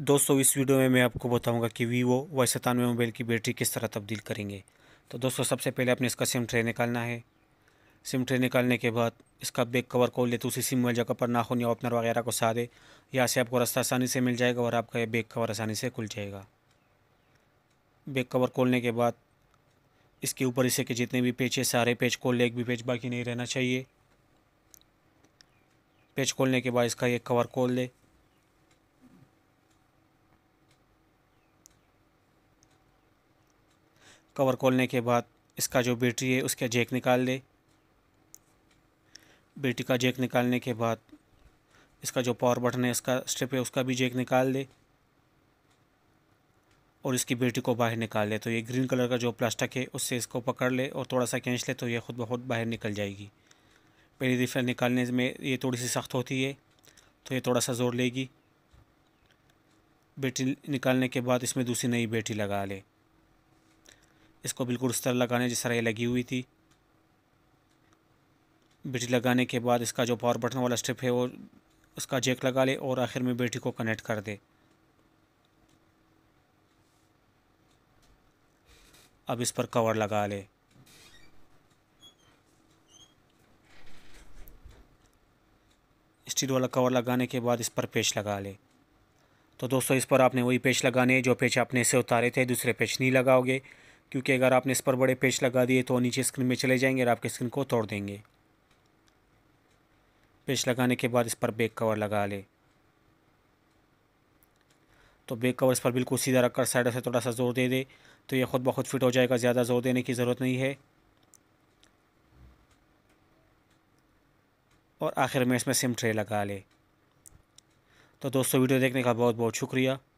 दोस्तों इस वीडियो में मैं आपको बताऊंगा कि वीवो वाई सतानवे मोबाइल की बैटरी किस तरह तब्दील करेंगे तो दोस्तों सबसे पहले आपने इसका सिम ट्रे निकालना है सिम ट्रे निकालने के बाद इसका बैक कवर खोल तो उसी सिम वाली जगह पर नाखून या ओपनर वगैरह को सारे यहाँ से आपको रास्ता आसानी से मिल जाएगा और आपका यह बैक कवर आसानी से खुल जाएगा बैक कवर खोलने के बाद इसके ऊपर इसे के जितने भी पेज है सारे पेज खोल ले एक भी पेज बाकी नहीं रहना चाहिए पेज खोलने के बाद इसका एक कवर खोल ले कवर खोलने के बाद इसका जो बैटरी है उसका जैक निकाल दे बैटरी का जैक निकालने के बाद इसका जो पावर बटन है इसका स्ट्रिप है उसका भी जैक निकाल दे और इसकी बैटरी को बाहर निकाल ले तो ये ग्रीन कलर का जो प्लास्टिक है उससे इसको पकड़ ले और थोड़ा सा खींच ले तो ये ख़ुद बहुत बाहर निकल जाएगी पहली दफ़े निकालने में ये थोड़ी सी सख्त होती है तो ये थोड़ा सा ज़ोर लेगी बैटरी निकालने के बाद इसमें दूसरी नई बैटरी लगा ले इसको बिल्कुल उस तरह लगाने जिस तरह ये लगी हुई थी बेटी लगाने के बाद इसका जो पावर बटन वाला स्ट्रिप है वो उसका जेक लगा ले और आखिर में बैटरी को कनेक्ट कर दे अब इस पर कवर लगा ले स्टील वाला कवर लगाने के बाद इस पर पेच लगा ले तो दोस्तों इस पर आपने वही पेच लगाने जो पेच आपने से उतारे थे दूसरे पेच नहीं लगाओगे क्योंकि अगर आपने इस पर बड़े पेज लगा दिए तो नीचे स्क्रीन में चले जाएंगे और आपके स्क्रीन को तोड़ देंगे पेज लगाने के बाद इस पर बैक कवर लगा ले तो बैक कवर इस पर बिल्कुल सीधा रखकर साइड से थोड़ा सा जोर दे दे तो ये ख़ुद ब खुद फिट हो जाएगा ज़्यादा जोर देने की ज़रूरत नहीं है और आखिर में इसमें सिम ट्रे लगा ले तो दोस्तों वीडियो देखने का बहुत बहुत शुक्रिया